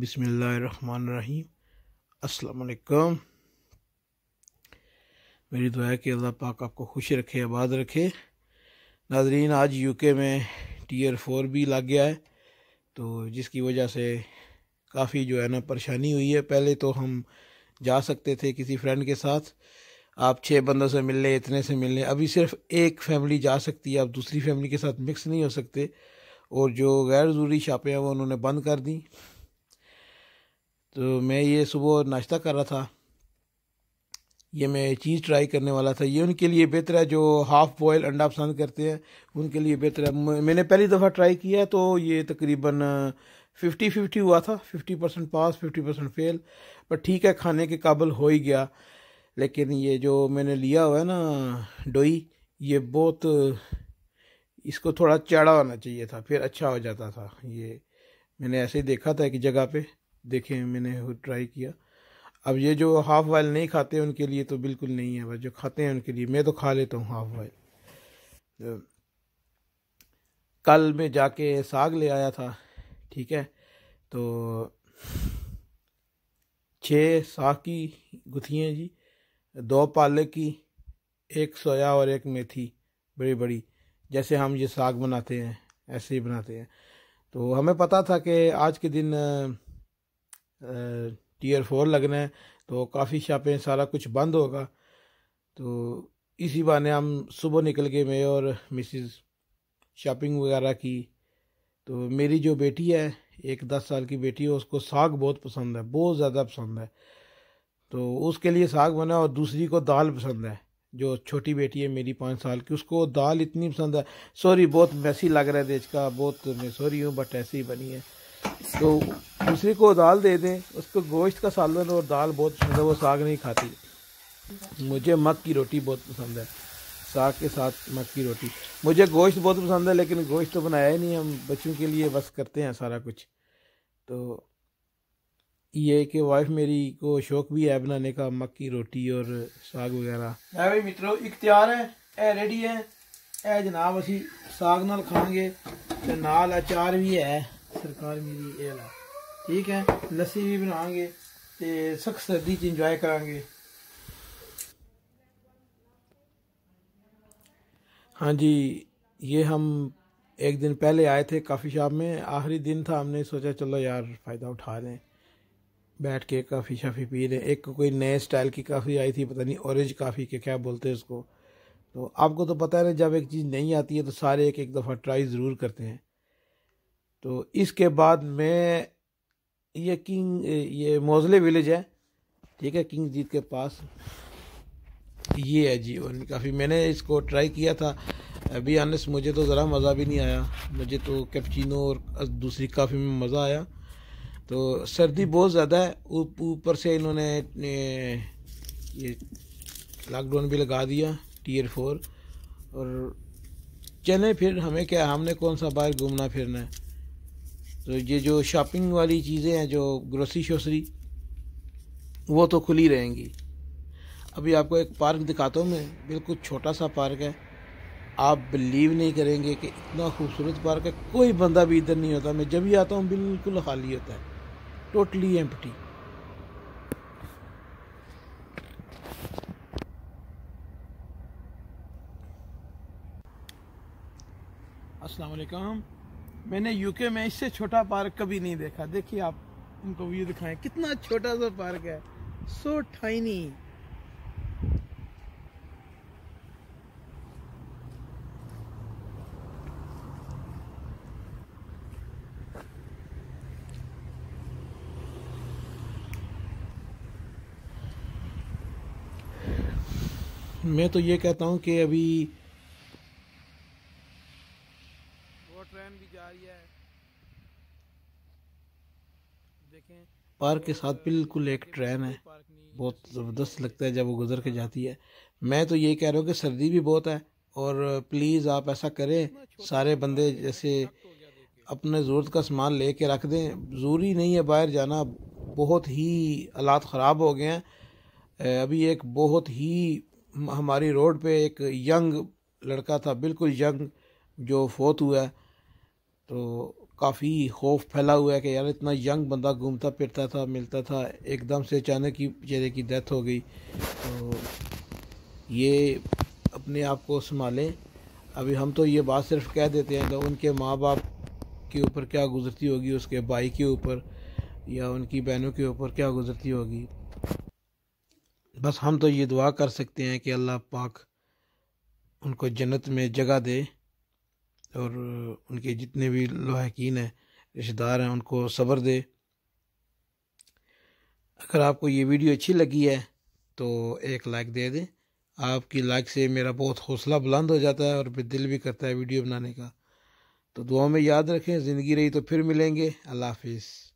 बिसमीम असलकम मेरी दुआ है कि अल्लाह पाक आपको खुश रखे आबाद रखे नाजरीन आज यूके में टीयर फोर भी लग गया है तो जिसकी वजह से काफ़ी जो है ना परेशानी हुई है पहले तो हम जा सकते थे किसी फ्रेंड के साथ आप छः बंदों से मिलने इतने से मिलने अभी सिर्फ एक फैमिली जा सकती है आप दूसरी फैमिली के साथ मिक्स नहीं हो सकते और जो गैर ज़रूरी शापें हैं वो उन्होंने बंद कर दी तो मैं ये सुबह नाश्ता कर रहा था ये मैं चीज़ ट्राई करने वाला था ये उनके लिए बेहतर है जो हाफ़ बॉयल अंडा पसंद करते हैं उनके लिए बेहतर है मैंने पहली दफ़ा ट्राई किया तो ये तकरीबन फिफ्टी फिफ्टी हुआ था fifty percent pass fifty percent fail पर ठीक है खाने के काबिल हो ही गया लेकिन ये जो मैंने लिया हुआ है ना डोई ये बहुत इसको थोड़ा चैड़ा होना चाहिए था फिर अच्छा हो जाता था ये मैंने ऐसे ही देखा था एक जगह पर देखे मैंने ट्राई किया अब ये जो हाफ वायल नहीं खाते उनके लिए तो बिल्कुल नहीं है बस जो खाते हैं उनके लिए मैं तो खा लेता हूँ हाफ वायल कल मैं जाके साग ले आया था ठीक है तो छः साग की गुथियाँ जी दो पालक की एक सोया और एक मेथी बड़ी बड़ी जैसे हम ये साग बनाते हैं ऐसे ही बनाते हैं तो हमें पता था कि आज के दिन टीयर फोर लगना है तो काफ़ी शॉपें सारा कुछ बंद होगा तो इसी बहाने हम सुबह निकल गए मैं और मिसिज़ शॉपिंग वगैरह की तो मेरी जो बेटी है एक दस साल की बेटी है उसको साग बहुत पसंद है बहुत ज़्यादा पसंद है तो उसके लिए साग बना और दूसरी को दाल पसंद है जो छोटी बेटी है मेरी पाँच साल की उसको दाल इतनी पसंद है सॉरी बहुत मैसी लग रहा है देश का बहुत मैं सॉरी हूँ बट ऐसी ही बनी है तो दूसरी को दाल दे दें उसको गोश्त का सालन और दाल बहुत पसंद है वो साग नहीं खाती मुझे मक की रोटी बहुत पसंद है साग के साथ मक की रोटी मुझे गोश्त बहुत पसंद है लेकिन गोश्त तो बनाया ही नहीं हम बच्चों के लिए बस करते हैं सारा कुछ तो ये कि वाइफ मेरी को शौक भी है बनाने का मक की रोटी और साग वगैरह हाँ मित्रों इख्तियार है ए रेडी है ए जनाब ਅਸੀਂ साग ਨਾਲ खाएंगे ਤੇ ਨਾਲ ਅਚਾਰ ਵੀ सरकार मेरी एला ठीक है लस्सी भी बनाएंगे ते सख्त सर्दी च इंजॉय करा हाँ जी ये हम एक दिन पहले आए थे काफ़ी शॉप में आखिरी दिन था हमने सोचा चलो यार फ़ायदा उठा लें बैठ के काफ़ी शाफ़ी पी रहे एक कोई नए स्टाइल की काफ़ी आई थी पता नहीं औरेंज काफ़ी के क्या बोलते हैं उसको तो आपको तो पता है ना जब एक चीज़ नहीं आती है तो सारे एक एक दफ़ा ट्राई ज़रूर करते हैं तो इसके बाद में ये किंग ये मोजले विलेज है ठीक है किंग जीत के पास ये है जी और काफ़ी मैंने इसको ट्राई किया था अभी से मुझे तो ज़रा मज़ा भी नहीं आया मुझे तो कैपचिनो और दूसरी काफ़ी में मज़ा आया तो सर्दी बहुत ज़्यादा है ऊपर से इन्होंने ये लॉकडाउन भी लगा दिया टीयर फोर और चले फिर हमें क्या हमने कौन सा बाहर घूमना फिरना है तो ये जो शॉपिंग वाली चीज़ें हैं जो ग्रोसरी शोसरी वो तो खुली रहेंगी अभी आपको एक पार्क दिखाता हूँ मैं बिल्कुल छोटा सा पार्क है आप बिलीव नहीं करेंगे कि इतना खूबसूरत पार्क है कोई बंदा भी इधर नहीं होता मैं जब भी आता हूँ बिल्कुल खाली होता है टोटली एम्प्टी अस्सलाम वालेकुम मैंने यूके में इससे छोटा पार्क कभी नहीं देखा देखिए आप उनको व्यू दिखाएं कितना छोटा सा पार्क है सो so टाइनी मैं तो ये कहता हूँ कि अभी जा रही है देखें पार्क के साथ बिल्कुल एक ट्रेन है बहुत ज़बरदस्त लगता है जब वो गुजर के जाती है मैं तो ये कह रहा हूँ कि सर्दी भी बहुत है और प्लीज़ आप ऐसा करें सारे बंदे जैसे अपने ज़रूरत का सामान ले कर रख दें ज़रूरी नहीं है बाहर जाना बहुत ही हालात ख़राब हो गए हैं अभी एक बहुत ही हमारी रोड पे एक यंग लड़का था बिल्कुल यंग जो फोत हुआ है तो काफ़ी खौफ फैला हुआ है कि यार इतना यंग बंदा घूमता फिरता था मिलता था एकदम से अचानक ही बेचारे की डेथ हो गई तो ये अपने आप को संभालें अभी हम तो ये बात सिर्फ कह देते हैं तो उनके माँ बाप के ऊपर क्या गुजरती होगी उसके भाई के ऊपर या उनकी बहनों के ऊपर क्या गुजरती होगी बस हम तो ये दुआ कर सकते हैं कि अल्लाह पाक उनको जन्नत में जगह दे और उनके जितने भी लोहकिन हैं रिश्तेदार हैं उनको सब्र दे अगर आपको ये वीडियो अच्छी लगी है तो एक लाइक दे दें आपकी लाइक से मेरा बहुत हौसला बुलंद हो जाता है और फिर दिल भी करता है वीडियो बनाने का तो दुआ में याद रखें ज़िंदगी रही तो फिर मिलेंगे अल्लाह हाफिज़